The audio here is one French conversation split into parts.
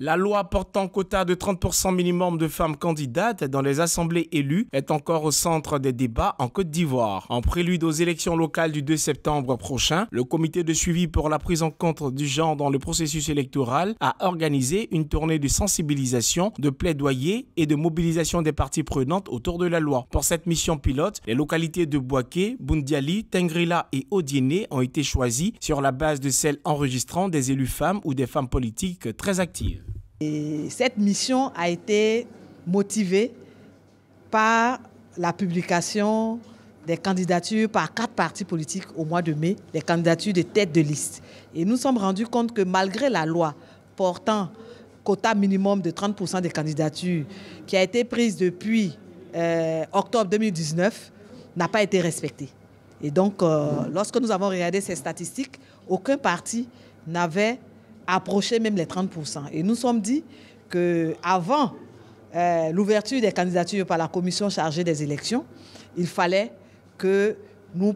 La loi portant quota de 30% minimum de femmes candidates dans les assemblées élues est encore au centre des débats en Côte d'Ivoire. En prélude aux élections locales du 2 septembre prochain, le comité de suivi pour la prise en compte du genre dans le processus électoral a organisé une tournée de sensibilisation, de plaidoyer et de mobilisation des parties prenantes autour de la loi. Pour cette mission pilote, les localités de Boaké, Bundiali, Tengrila et Odiené ont été choisies sur la base de celles enregistrant des élus femmes ou des femmes politiques très actives cette mission a été motivée par la publication des candidatures par quatre partis politiques au mois de mai, des candidatures de tête de liste. Et nous sommes rendus compte que malgré la loi portant quota minimum de 30% des candidatures qui a été prise depuis euh, octobre 2019, n'a pas été respectée. Et donc, euh, lorsque nous avons regardé ces statistiques, aucun parti n'avait approcher même les 30%. Et nous sommes dit que avant euh, l'ouverture des candidatures par la commission chargée des élections, il fallait que nous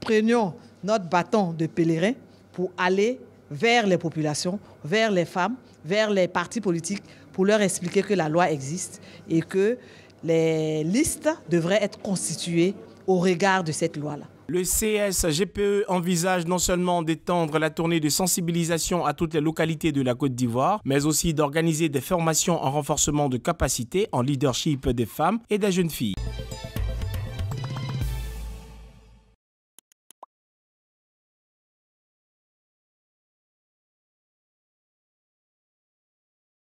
prenions notre bâton de pèlerin pour aller vers les populations, vers les femmes, vers les partis politiques, pour leur expliquer que la loi existe et que les listes devraient être constituées au regard de cette loi-là. Le CSGPE envisage non seulement d'étendre la tournée de sensibilisation à toutes les localités de la Côte d'Ivoire, mais aussi d'organiser des formations en renforcement de capacités en leadership des femmes et des jeunes filles.